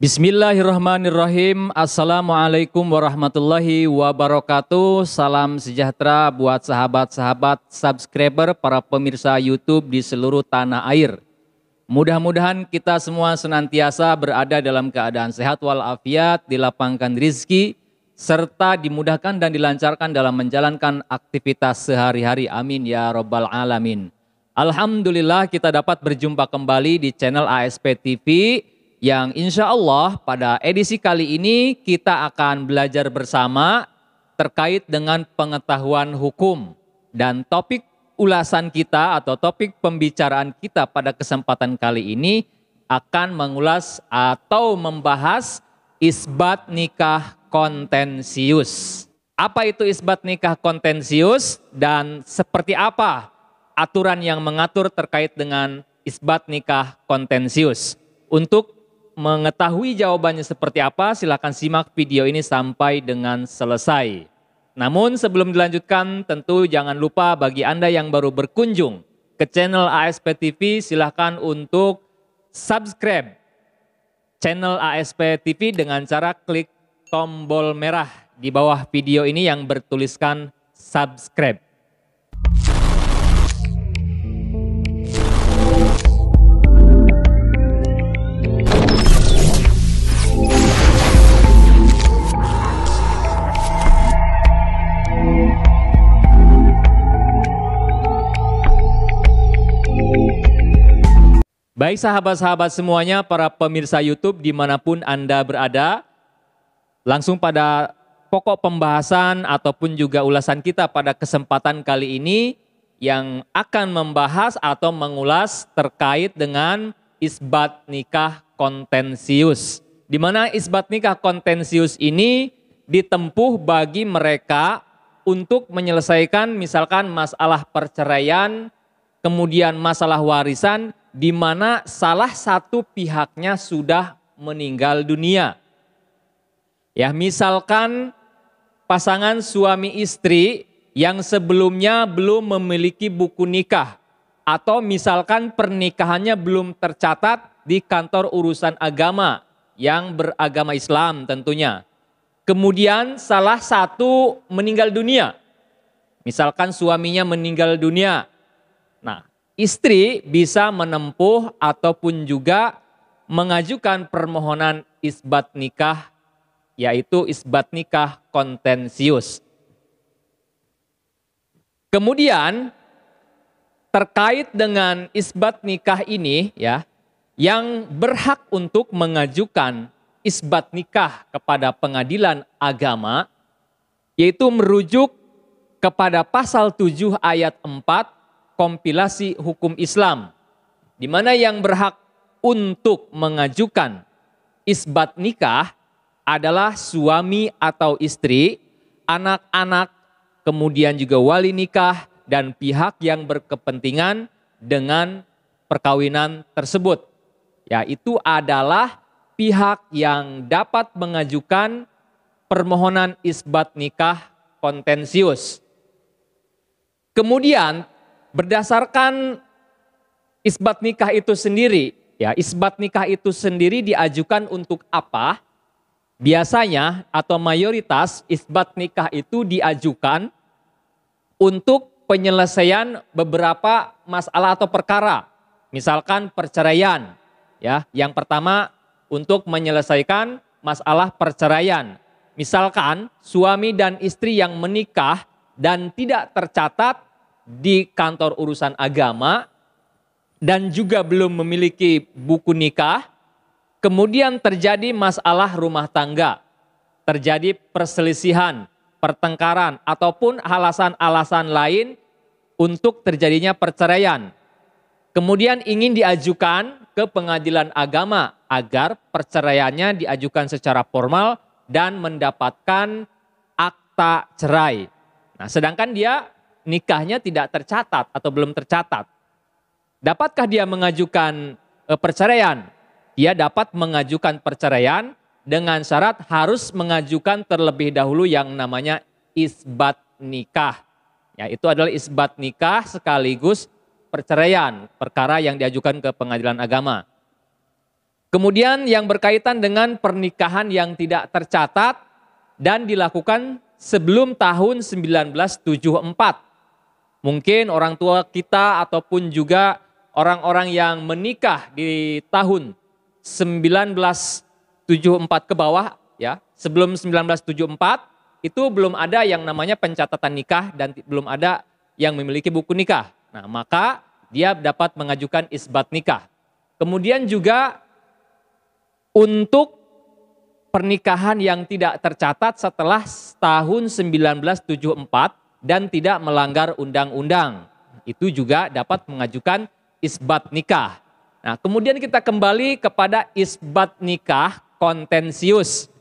Bismillahirrahmanirrahim. Assalamualaikum warahmatullahi wabarakatuh. Salam sejahtera buat sahabat-sahabat subscriber para pemirsa YouTube di seluruh tanah air. Mudah-mudahan kita semua senantiasa berada dalam keadaan sehat walafiat, dilapangkan rizki, serta dimudahkan dan dilancarkan dalam menjalankan aktivitas sehari-hari. Amin ya robbal 'Alamin. Alhamdulillah kita dapat berjumpa kembali di channel ASP TV yang insya Allah pada edisi kali ini kita akan belajar bersama terkait dengan pengetahuan hukum dan topik ulasan kita atau topik pembicaraan kita pada kesempatan kali ini akan mengulas atau membahas isbat nikah kontensius. Apa itu isbat nikah kontensius dan seperti apa aturan yang mengatur terkait dengan isbat nikah kontensius? Untuk mengetahui jawabannya seperti apa, silakan simak video ini sampai dengan selesai. Namun sebelum dilanjutkan, tentu jangan lupa bagi Anda yang baru berkunjung ke channel ASP TV, silakan untuk subscribe channel ASP TV dengan cara klik tombol merah di bawah video ini yang bertuliskan subscribe. Baik sahabat-sahabat semuanya, para pemirsa YouTube dimanapun Anda berada, langsung pada pokok pembahasan ataupun juga ulasan kita pada kesempatan kali ini yang akan membahas atau mengulas terkait dengan isbat nikah kontensius. Di mana isbat nikah kontensius ini ditempuh bagi mereka untuk menyelesaikan misalkan masalah perceraian, kemudian masalah warisan di mana salah satu pihaknya sudah meninggal dunia. Ya, misalkan pasangan suami istri yang sebelumnya belum memiliki buku nikah atau misalkan pernikahannya belum tercatat di kantor urusan agama yang beragama Islam tentunya. Kemudian salah satu meninggal dunia. Misalkan suaminya meninggal dunia. Nah, istri bisa menempuh ataupun juga mengajukan permohonan isbat nikah yaitu isbat nikah kontensius. Kemudian terkait dengan isbat nikah ini ya yang berhak untuk mengajukan isbat nikah kepada pengadilan agama yaitu merujuk kepada pasal 7 ayat 4 kompilasi hukum Islam di mana yang berhak untuk mengajukan isbat nikah adalah suami atau istri, anak-anak, kemudian juga wali nikah dan pihak yang berkepentingan dengan perkawinan tersebut. Yaitu adalah pihak yang dapat mengajukan permohonan isbat nikah kontensius. Kemudian berdasarkan isbat nikah itu sendiri, ya isbat nikah itu sendiri diajukan untuk apa? Biasanya atau mayoritas isbat nikah itu diajukan untuk penyelesaian beberapa masalah atau perkara. Misalkan perceraian, ya. Yang pertama untuk menyelesaikan masalah perceraian. Misalkan suami dan istri yang menikah dan tidak tercatat di kantor urusan agama dan juga belum memiliki buku nikah, kemudian terjadi masalah rumah tangga, terjadi perselisihan, pertengkaran, ataupun alasan-alasan lain untuk terjadinya perceraian. Kemudian ingin diajukan ke pengadilan agama agar perceraiannya diajukan secara formal dan mendapatkan akta cerai. Nah, sedangkan dia nikahnya tidak tercatat atau belum tercatat. Dapatkah dia mengajukan eh, perceraian? Dia dapat mengajukan perceraian dengan syarat harus mengajukan terlebih dahulu yang namanya isbat nikah. Ya, itu adalah isbat nikah sekaligus perceraian, perkara yang diajukan ke pengadilan agama. Kemudian yang berkaitan dengan pernikahan yang tidak tercatat dan dilakukan sebelum tahun 1974. Mungkin orang tua kita ataupun juga orang-orang yang menikah di tahun 1974 ke bawah ya, sebelum 1974 itu belum ada yang namanya pencatatan nikah dan belum ada yang memiliki buku nikah. Nah, maka dia dapat mengajukan isbat nikah. Kemudian juga untuk pernikahan yang tidak tercatat setelah tahun 1974 dan tidak melanggar undang-undang. Itu juga dapat mengajukan isbat nikah. Nah, kemudian kita kembali kepada isbat nikah kontensius.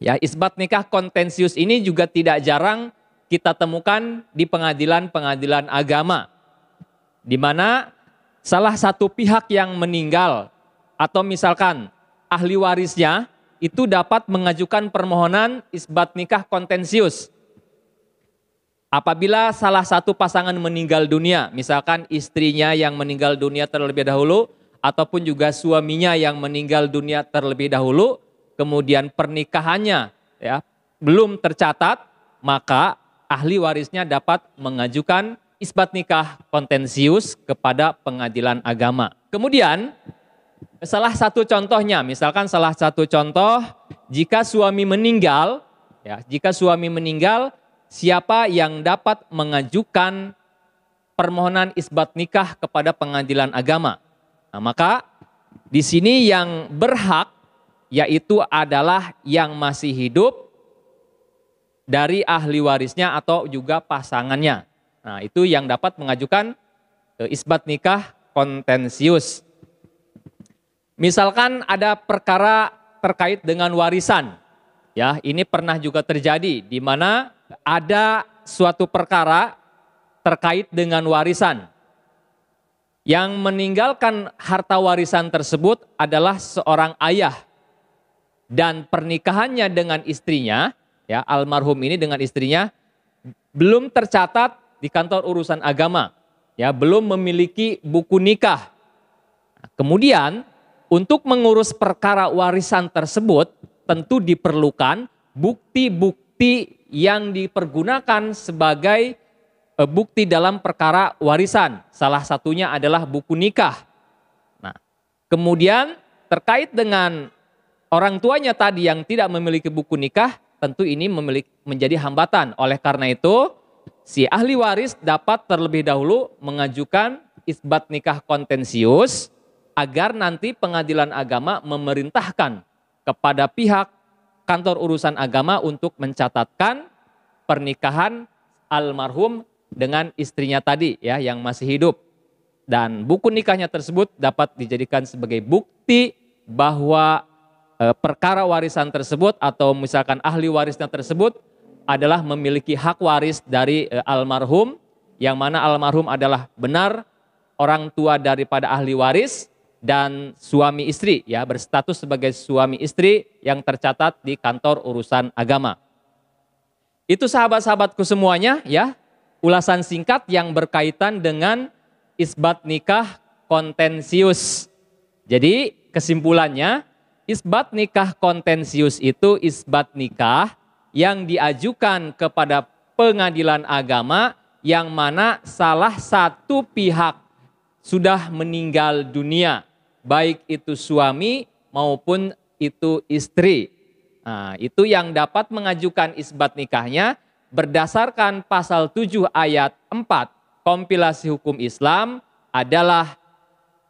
Ya, isbat nikah kontensius ini juga tidak jarang kita temukan di pengadilan-pengadilan agama. Di mana salah satu pihak yang meninggal atau misalkan ahli warisnya itu dapat mengajukan permohonan isbat nikah kontensius. Apabila salah satu pasangan meninggal dunia, misalkan istrinya yang meninggal dunia terlebih dahulu, ataupun juga suaminya yang meninggal dunia terlebih dahulu, kemudian pernikahannya ya belum tercatat, maka ahli warisnya dapat mengajukan isbat nikah kontensius kepada pengadilan agama. Kemudian salah satu contohnya, misalkan salah satu contoh jika suami meninggal, ya jika suami meninggal siapa yang dapat mengajukan permohonan isbat nikah kepada pengadilan agama. Nah, maka di sini yang berhak yaitu adalah yang masih hidup dari ahli warisnya atau juga pasangannya. Nah, itu yang dapat mengajukan e, isbat nikah kontensius. Misalkan ada perkara terkait dengan warisan. Ya, ini pernah juga terjadi di mana ada suatu perkara terkait dengan warisan. Yang meninggalkan harta warisan tersebut adalah seorang ayah dan pernikahannya dengan istrinya, ya almarhum ini dengan istrinya belum tercatat di kantor urusan agama, ya belum memiliki buku nikah. Kemudian untuk mengurus perkara warisan tersebut, tentu diperlukan bukti-bukti yang dipergunakan sebagai e, bukti dalam perkara warisan. Salah satunya adalah buku nikah. Nah, kemudian terkait dengan orang tuanya tadi yang tidak memiliki buku nikah, tentu ini memiliki, menjadi hambatan. Oleh karena itu, si ahli waris dapat terlebih dahulu mengajukan isbat nikah kontensius agar nanti pengadilan agama memerintahkan kepada pihak kantor urusan agama untuk mencatatkan pernikahan almarhum dengan istrinya tadi ya yang masih hidup dan buku nikahnya tersebut dapat dijadikan sebagai bukti bahwa e, perkara warisan tersebut atau misalkan ahli warisnya tersebut adalah memiliki hak waris dari e, almarhum yang mana almarhum adalah benar orang tua daripada ahli waris dan suami istri ya berstatus sebagai suami istri yang tercatat di kantor urusan agama. Itu sahabat-sahabatku semuanya ya ulasan singkat yang berkaitan dengan isbat nikah kontensius. Jadi kesimpulannya isbat nikah kontensius itu isbat nikah yang diajukan kepada pengadilan agama yang mana salah satu pihak sudah meninggal dunia baik itu suami maupun itu istri. Nah, itu yang dapat mengajukan isbat nikahnya berdasarkan pasal 7 ayat 4 kompilasi hukum Islam adalah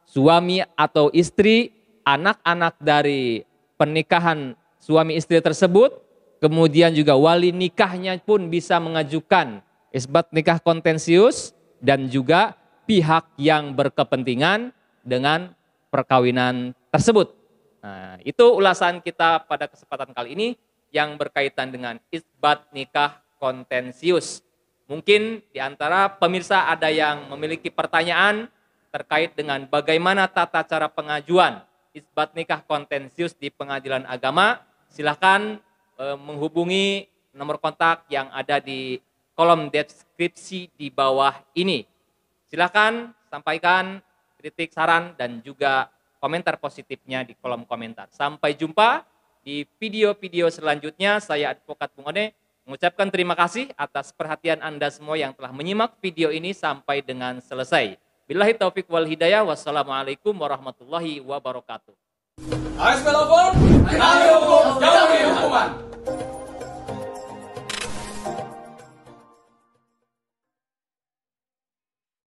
suami atau istri anak-anak dari pernikahan suami istri tersebut kemudian juga wali nikahnya pun bisa mengajukan isbat nikah kontensius dan juga pihak yang berkepentingan dengan perkawinan tersebut. Nah, itu ulasan kita pada kesempatan kali ini yang berkaitan dengan isbat nikah kontensius. Mungkin di antara pemirsa ada yang memiliki pertanyaan terkait dengan bagaimana tata cara pengajuan isbat nikah kontensius di pengadilan agama. Silahkan e, menghubungi nomor kontak yang ada di kolom deskripsi di bawah ini. Silahkan sampaikan kritik, saran, dan juga komentar positifnya di kolom komentar. Sampai jumpa di video-video selanjutnya. Saya Advokat Bung Ode mengucapkan terima kasih atas perhatian Anda semua yang telah menyimak video ini sampai dengan selesai. Billahi taufik wal hidayah. Wassalamualaikum warahmatullahi wabarakatuh. ayo hukuman.